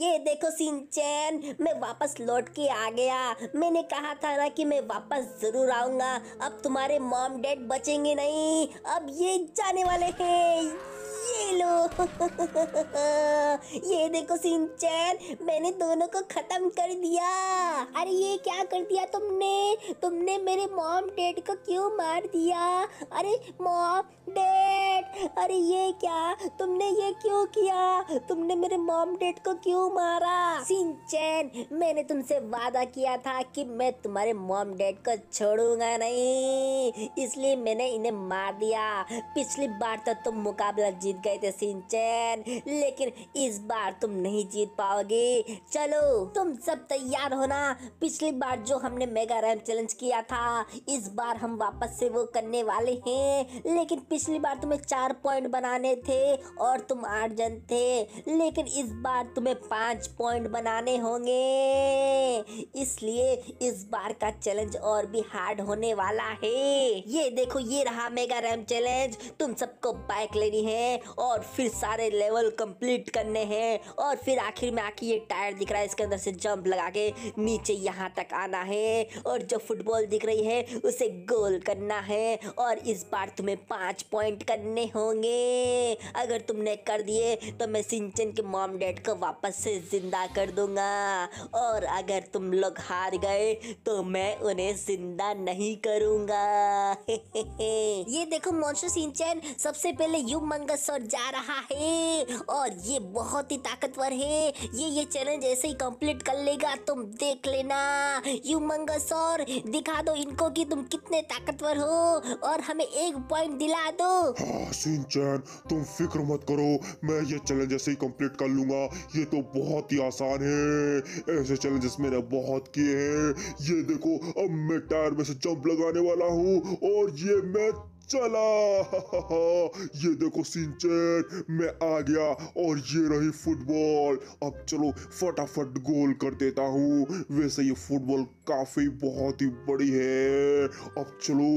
ये देखो सिंचैन मैं वापस लौट के आ गया मैंने कहा था ना कि मैं वापस जरूर आऊंगा अब तुम्हारे मॉम डैड बचेंगे नहीं अब ये जाने वाले हैं ये लो ये देखो सिंचन मैंने दोनों को खत्म कर दिया अरे ये क्या कर दिया तुमने तुमने मेरे मॉम डैड को क्यों मार दिया अरे मॉम डैड अरे ये क्या तुमने ये क्यों किया तुमने मेरे मॉम डैड को क्यों मारा सिंचन मैंने तुमसे वादा किया था कि मैं तुम्हारे मॉम डैड को छोड़ूंगा नहीं इसलिए मैंने इन्हें मार दिया पिछली बार तो तुम मुकाबला जीत जीत गए थे सिंचन लेकिन इस बार तुम नहीं जीत पाओगे चलो तुम सब तैयार हो ना पिछली बार जो हमने मेगा रैम चैलेंज किया था इस बार हम वापस से वो करने वाले हैं लेकिन पिछली बार तुम्हें चार पॉइंट बनाने थे और तुम आठ जन थे लेकिन इस बार तुम्हें पांच पॉइंट बनाने होंगे इसलिए इस बार का चैलेंज और भी हार्ड होने वाला है ये देखो ये रहा मेगा रैम चैलेंज तुम सबको बाइक लेनी है और फिर सारे लेवल कंप्लीट करने हैं और फिर आखिर में आके ये टायर दिख रहा है इसके अंदर से जंप लगा के नीचे यहाँ तक आना है और जो फुटबॉल दिख रही है उसे गोल करना है और इस बार तुम्हें पाँच पॉइंट करने होंगे अगर तुमने कर दिए तो मैं सिंचन के मॉम डैड को वापस से ज़िंदा कर दूंगा और अगर तुम लोग हार गए तो मैं उन्हें जिंदा नहीं करूंगा हे हे हे। ये देखो मोन्स्टर सिंचन सबसे पहले यू मंगस और जा रहा है और ये बहुत ही ताकतवर है ये ये चैलेंज ऐसे ही कंप्लीट कर लेगा तुम देख लेना यू मंगस और दिखा दो इनको कि तुम कितने ताकतवर हो और हमें एक पॉइंट दिला दो हाँ सिंचन तुम फिक्र मत करो मैं ये चैलेंज ऐसे ही कंप्लीट कर लूंगा ये तो बहुत ही आसान है ऐसे चैलेंजेस मेरे बहुत किए हैं ये देखो अब मैं टायर में से जंप लगाने वाला हूँ और ये मैं चला ये देखो सिंचन मैं आ गया और ये रही फुटबॉल अब चलो फटाफट गोल कर देता हूँ वैसे ये फुटबॉल काफ़ी बहुत ही बड़ी है अब चलो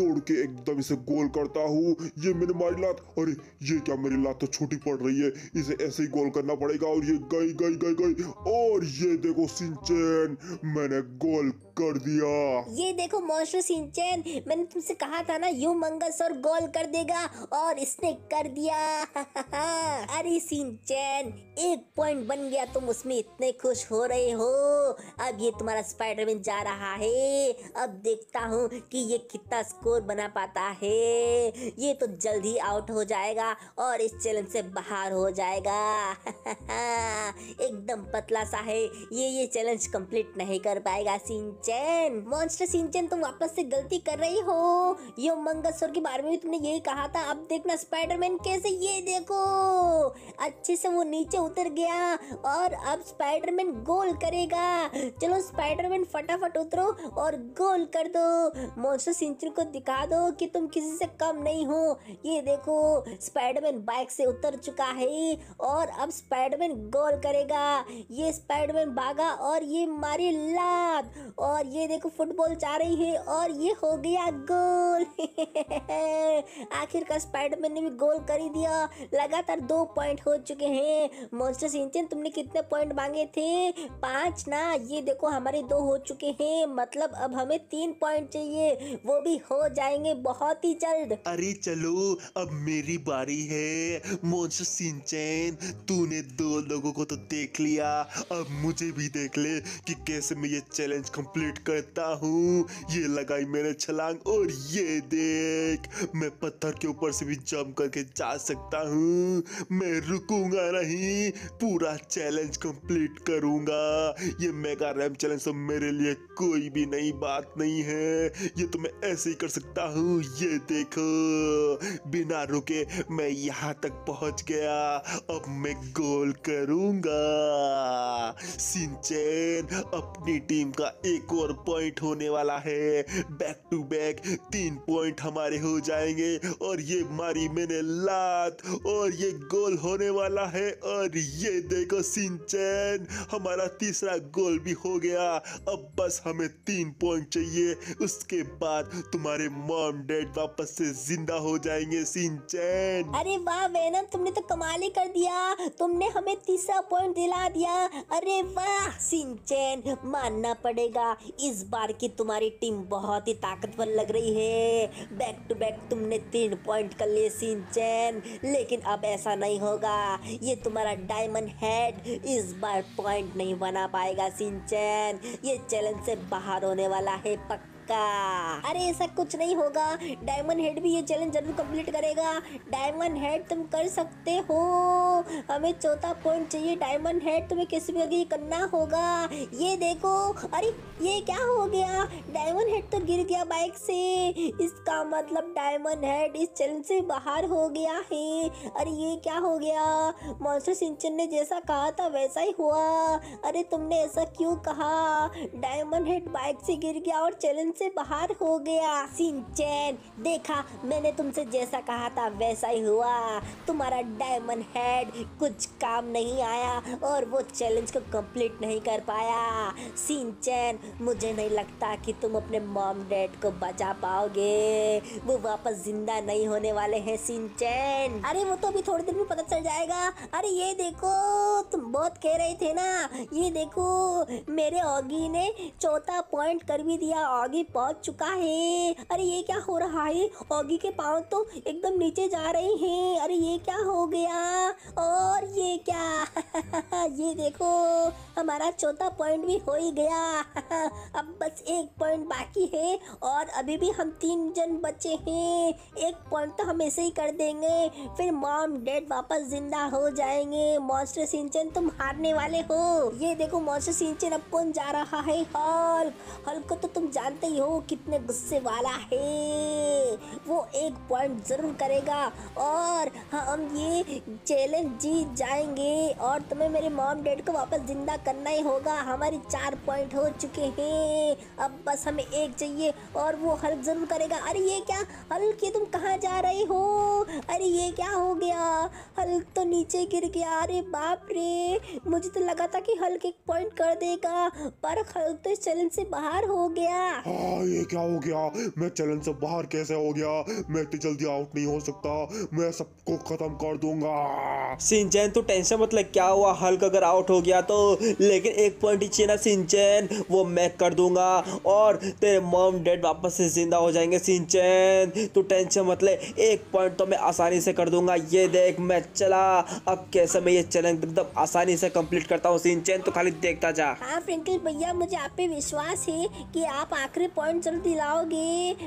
दौड़ के एकदम इसे गोल करता हूँ ये मैंने मारी लात अरे ये क्या मेरी लात तो छोटी पड़ रही है इसे ऐसे ही गोल करना पड़ेगा और ये गई गई गई गई और ये देखो सिंचन मैंने गोल कर दिया ये देखो मॉन्स्टर सिंचन मैंने तुमसे कहा था ना यू मंगस और गोल कर देगा और इसने कर दिया अरे सीन चैन एक पॉइंट बन गया तुम उसमें इतने खुश हो रहे हो अब ये तुम्हारा स्पाइडरमैन जा रहा है अब देखता हूँ कि ये कितना स्कोर बना पाता है ये तो जल्द ही आउट हो जाएगा और इस चैलेंज से बाहर हो जाएगा एकदम पतला सा है ये ये चैलेंज कंप्लीट नहीं कर पाएगा सिंचन मॉन्स्टर सिंचन तुम वापस से गलती कर रही हो यो मंगल बकसोर के बारे में भी तुमने यही कहा था अब देखना स्पाइडरमैन कैसे ये देखो अच्छे से वो नीचे उतर गया और अब स्पाइडरमैन गोल करेगा चलो स्पाइडरमैन फटाफट उतरो और गोल कर दो मोस्टर सिंचर को दिखा दो कि तुम किसी से कम नहीं हो ये देखो स्पाइडरमैन बाइक से उतर चुका है और अब स्पाइडरमैन गोल करेगा ये स्पाइडरमैन भागा और ये मारी लात और ये देखो फुटबॉल चाह रही है और ये हो गया गोल आखिरकार स्पाइडरमैन ने भी गोल कर ही दिया लगातार दो पॉइंट हो चुके हैं मोस्टर सिंचन तुमने कितने पॉइंट मांगे थे पांच ना ये देखो हमारे दो हो चुके हैं मतलब अब हमें तीन पॉइंट चाहिए वो भी हो जाएंगे बहुत ही जल्द अरे चलो अब मेरी बारी है मोस्टर सिंचन तूने दो लोगों को तो देख लिया अब मुझे भी देख ले कि कैसे मैं ये चैलेंज कंप्लीट करता हूँ ये लगाई मेरे छलांग और ये देख देख मैं पत्थर के ऊपर से भी जंप करके जा सकता हूँ मैं रुकूंगा नहीं पूरा चैलेंज कंप्लीट करूंगा ये मेगा रैम चैलेंज तो मेरे लिए कोई भी नई बात नहीं है ये तो मैं ऐसे ही कर सकता हूँ ये देखो बिना रुके मैं यहाँ तक पहुँच गया अब मैं गोल करूंगा सिंचेन अपनी टीम का एक और पॉइंट होने वाला है बैक टू बैक तीन पॉइंट हमारे हमारे हो जाएंगे और ये मारी मैंने लात और ये गोल होने वाला है और ये देखो सिंचन हमारा तीसरा गोल भी हो गया अब बस हमें तीन पॉइंट चाहिए उसके बाद तुम्हारे मॉम डैड वापस से जिंदा हो जाएंगे सिंचन अरे वाह वेनम तुमने तो कमाल ही कर दिया तुमने हमें तीसरा पॉइंट दिला दिया अरे वाह सिंचन मानना पड़ेगा इस बार की तुम्हारी टीम बहुत ही ताकतवर लग रही है बैक टू बैक तुमने तीन पॉइंट कर लिए सिंचैन लेकिन अब ऐसा नहीं होगा ये तुम्हारा डायमंड हेड इस बार पॉइंट नहीं बना पाएगा सिंचैन ये चैलेंज से बाहर होने वाला है पक्का का अरे ऐसा कुछ नहीं होगा डायमंड हेड भी ये चैलेंज जरूर कंप्लीट करेगा डायमंड हेड तुम कर सकते हो हमें चौथा पॉइंट चाहिए डायमंड हेड तुम्हें किसी भी अगर करना होगा ये देखो अरे ये क्या हो गया डायमंड हेड तो गिर गया बाइक से इसका मतलब डायमंड हेड इस चैलेंज से बाहर हो गया है अरे ये क्या हो गया मॉन्स्टर सिंचन ने जैसा कहा था वैसा ही हुआ अरे तुमने ऐसा क्यों कहा डायमंड हेड बाइक से गिर गया और चैलेंज से बाहर हो गया सिंचैन देखा मैंने तुमसे जैसा कहा था वैसा ही हुआ तुम्हारा डायमंड हेड कुछ काम नहीं आया और वो चैलेंज को कंप्लीट नहीं कर पाया सिंचैन मुझे नहीं लगता कि तुम अपने मॉम डैड को बचा पाओगे वो वापस जिंदा नहीं होने वाले हैं सिंचैन अरे वो तो अभी थोड़ी देर में पता चल जाएगा अरे ये देखो तुम बहुत कह रहे थे ना ये देखो मेरे ऑगी ने चौथा पॉइंट कर भी दिया ऑगी पहुंच चुका है अरे ये क्या हो रहा है ऑगी के पाँव तो एकदम नीचे जा रहे हैं अरे ये क्या हो गया और ये क्या ये देखो हमारा चौथा पॉइंट भी हो ही गया अब बस एक पॉइंट बाकी है और अभी भी हम तीन जन बचे हैं एक पॉइंट तो हम ऐसे ही कर देंगे फिर मॉम डेड वापस जिंदा हो जाएंगे मॉन्स्टर सिंचन तुम हारने वाले हो ये देखो मॉन्स्टर सिंचन अब कौन जा रहा है हल्क हल्क को तो तुम जानते ही हो कितने गुस्से वाला है एक पॉइंट ज़रूर करेगा और हम ये चैलेंज जीत जाएंगे और तुम्हें मेरे मॉम डैड को वापस ज़िंदा करना ही होगा हमारे चार पॉइंट हो चुके हैं अब बस हमें एक चाहिए और वो हल्क ज़रूर करेगा अरे ये क्या हल्क ये तुम कहाँ जा रहे हो अरे ये क्या हो गया हल्क तो नीचे गिर गया अरे बाप रे मुझे तो लगा था कि हल्क एक पॉइंट कर देगा पर हल्क तो इस चैलेंज से बाहर हो गया हाँ ये क्या हो गया मैं चैलेंज से बाहर कैसे हो गया मैं इतनी जल्दी आउट नहीं हो सकता मैं सबको खत्म कर दूंगा सिंचैन तो टेंशन मतलब क्या हुआ हल्क अगर आउट हो गया तो लेकिन एक पॉइंट ही चाहिए ना सिंचैन वो मैं कर दूंगा और तेरे मॉम डैड वापस से जिंदा हो जाएंगे सिंचैन तो टेंशन मतलब एक पॉइंट तो मैं आसानी से कर दूंगा ये देख मैं चला अब कैसे मैं ये चैलेंज एकदम आसानी से कंप्लीट करता हूँ सिंचैन तो खाली देखता जा हाँ फ्रिंकल भैया मुझे आप पे विश्वास है कि आप आखिरी पॉइंट जल्दी लाओगे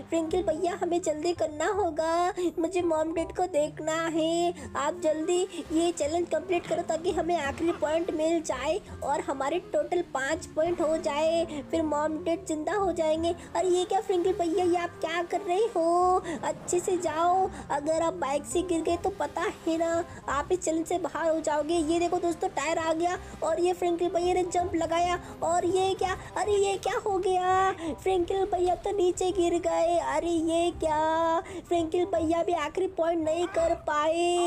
फ्रिंकल भैया हमें जल्दी कर करना होगा मुझे मॉम डेड को देखना है आप जल्दी ये चैलेंज कंप्लीट करो ताकि हमें आखिरी पॉइंट मिल जाए और हमारे टोटल पाँच पॉइंट हो जाए फिर मॉम डेड जिंदा हो जाएंगे और ये क्या फ्रिंकल भैया ये आप क्या कर रहे हो अच्छे से जाओ अगर आप बाइक से गिर गए तो पता है ना आप इस चैलेंज से बाहर हो जाओगे ये देखो दोस्तों टायर आ गया और ये फ्रिंकल भैया ने जंप लगाया और ये क्या अरे ये क्या हो गया फ्रिंकल भैया तो नीचे गिर गए अरे ये क्या फ्रेंकिल भैया भी आखिरी पॉइंट नहीं कर पाए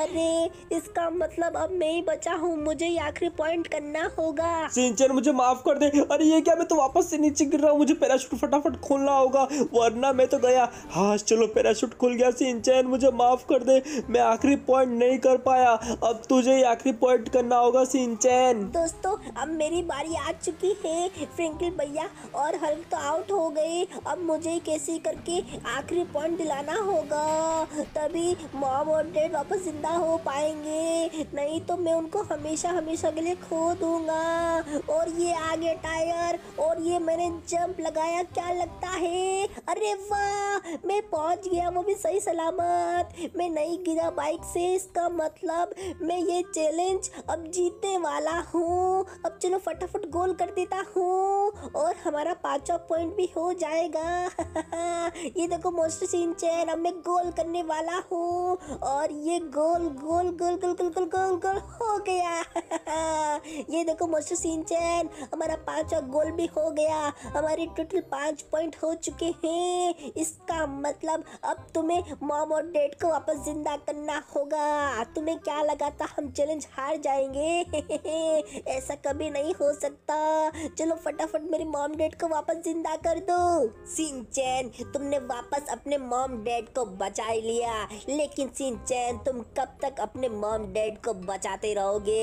अरे इसका मतलब अब मैं ही बचा हूँ मुझे आखिरी पॉइंट करना होगा सिंचन मुझे माफ कर दे अरे ये क्या मैं तो वापस से नीचे गिर रहा हूँ मुझे पैराशूट फटाफट खोलना होगा वरना मैं तो गया हाँ चलो पैराशूट खुल गया सिंचन मुझे माफ कर दे मैं आखिरी पॉइंट नहीं कर पाया अब तुझे आखिरी पॉइंट करना होगा सिंचन दोस्तों अब मेरी बारी आ चुकी है फ्रेंकिल भैया और हल्क तो आउट हो गए अब मुझे कैसे करके आखिरी पॉइंट दिलाना होगा तभी मॉम और डैड वापस ज़िंदा हो पाएंगे नहीं तो मैं उनको हमेशा हमेशा के लिए खो दूंगा और ये आगे टायर और ये मैंने जंप लगाया क्या लगता है अरे वाह मैं पहुंच गया वो भी सही सलामत मैं नहीं गिरा बाइक से इसका मतलब मैं ये चैलेंज अब जीतने वाला हूँ अब चलो फटाफट गोल कर देता हूँ और हमारा पांचवा पॉइंट भी हो जाएगा ये देखो मोस्टर तीन चार अब मैं गोल करने वाला हूँ और ये गोल गोल गोल गोल गोल गोल गोल गोल हो गया ये देखो मोस्टर सीन चैन हमारा पांचवा गोल भी हो गया हमारे टोटल पांच पॉइंट हो चुके हैं इसका मतलब अब तुम्हें मॉम और डेड को वापस जिंदा करना होगा तुम्हें क्या लगा था हम चैलेंज हार जाएंगे ऐसा कभी नहीं हो सकता चलो फटाफट मेरी मॉम डेड को वापस जिंदा कर दो सीन चैन तुमने वापस अपने मॉम डैड को बचा ही लिया लेकिन सिंचैन तुम कब तक अपने मॉम डैड को बचाते रहोगे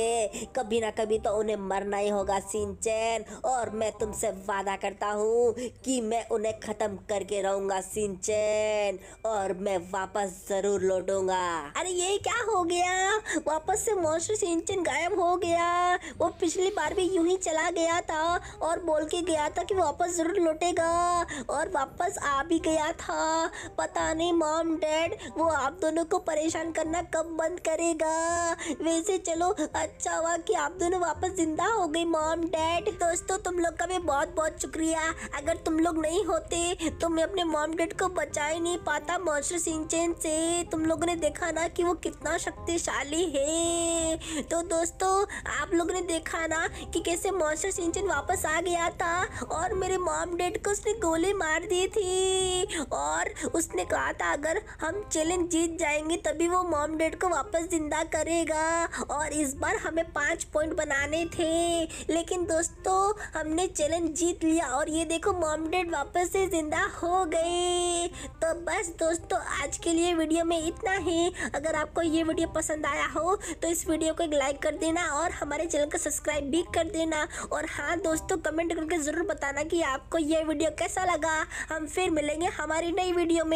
कभी ना कभी तो उन्हें मरना ही होगा सिंचैन और मैं तुमसे वादा करता हूँ कि मैं उन्हें ख़त्म करके रहूँगा सिंचैन और मैं वापस ज़रूर लौटूंगा अरे ये क्या हो गया वापस से मॉन्स्टर सिंचन गायब हो गया वो पिछली बार भी यूं ही चला गया था और बोल के गया था कि वापस ज़रूर लौटेगा और वापस आ भी गया था पता नहीं मॉम डैड वो आप दोनों को परेशान करना कब बंद करेगा वैसे चलो अच्छा हुआ कि आप दोनों वापस जिंदा हो गई मॉम डैड दोस्तों तुम लोग का भी बहुत बहुत शुक्रिया अगर तुम लोग नहीं होते तो मैं अपने मॉम डैड को बचा ही नहीं पाता मॉन्स्टर सिंचन से तुम लोगों ने देखा ना कि वो कितना शक्तिशाली है तो दोस्तों आप लोगों ने देखा ना कि कैसे मॉन्स्टर सिंचन वापस आ गया था और मेरे मॉम डैड को उसने गोली मार दी थी और उस उसने कहा था अगर हम चैलेंज जीत जाएंगे तभी वो मॉम डैड को वापस जिंदा करेगा और इस बार हमें पाँच पॉइंट बनाने थे लेकिन दोस्तों हमने चैलेंज जीत लिया और ये देखो मॉम डैड वापस से जिंदा हो गए तो बस दोस्तों आज के लिए वीडियो में इतना ही अगर आपको ये वीडियो पसंद आया हो तो इस वीडियो को एक लाइक कर देना और हमारे चैनल को सब्सक्राइब भी कर देना और हाँ दोस्तों कमेंट करके ज़रूर बताना कि आपको यह वीडियो कैसा लगा हम फिर मिलेंगे हमारी नई वीडियो में